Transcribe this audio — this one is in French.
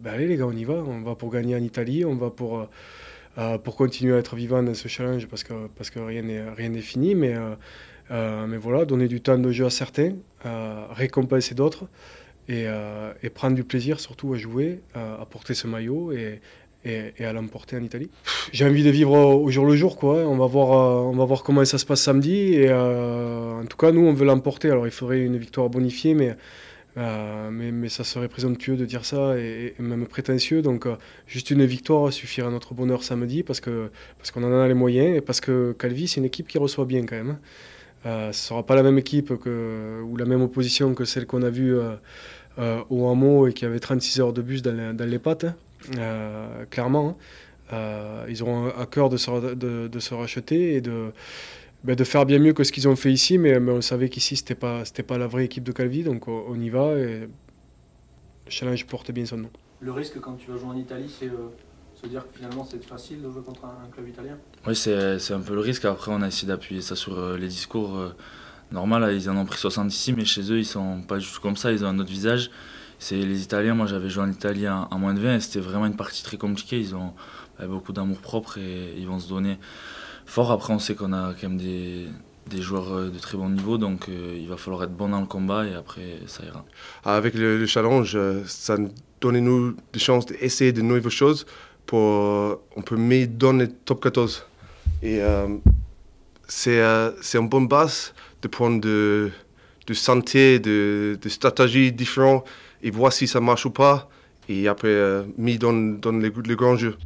Ben, allez les gars, on y va. On va pour gagner en Italie, on va pour, euh, euh, pour continuer à être vivant dans ce challenge parce que, parce que rien n'est rien fini. Mais, euh, mais voilà, donner du temps de jeu à certains, récompenser d'autres et, prendre du plaisir surtout à jouer, à porter ce maillot et, et, à l'emporter en Italie. J'ai envie de vivre au, jour le jour, quoi. On va voir, on va voir comment ça se passe samedi. Et en tout cas, nous, on veut l'emporter. Alors, il faudrait une victoire bonifiée, mais euh, mais, ça serait présomptueux de dire ça et, même prétentieux. Donc, euh, juste une victoire suffira à notre bonheur samedi parce qu'on parce qu'on en a les moyens et parce que Calvi, c'est une équipe qui reçoit bien quand même. Hein. Euh, ce ne sera pas la même équipe que, ou la même opposition que celle qu'on a vue au Hameau et qui avait 36 heures de bus dans, les, pattes, hein. clairement. Hein. ils auront à cœur de se, de se racheter et de ben, de faire bien mieux que ce qu'ils ont fait ici, mais, on savait qu'ici, ce n'était pas, pas la vraie équipe de Calvi, donc on, y va. Et le challenge porte bien son nom. Le risque quand tu vas jouer en Italie, c'est de euh, se dire que finalement, c'est facile de jouer contre un, club italien Oui, c'est un peu le risque. Après, on a essayé d'appuyer ça sur euh, les discours. Euh, normal, ils en ont pris 60 ici, mais chez eux, ils sont pas juste comme ça, ils ont un autre visage. C'est les Italiens, moi j'avais joué en Italie à moins de 20 et c'était vraiment une partie très compliquée. Ils ont ben, beaucoup d'amour propre et ils vont se donner fort. Après, on sait qu'on a quand même des, des joueurs euh, de très bon niveau, donc euh, il va falloir être bon dans le combat et après ça ira. Ah, avec le, challenge, euh, ça nous donne nous des chances d'essayer de nouvelles choses pour on peut dans donner top 14. Et c'est un une bonne base de prendre de, santé, de, de stratégies différentes et voir si ça marche ou pas. Et après, mis dans, dans les, les grands jeux.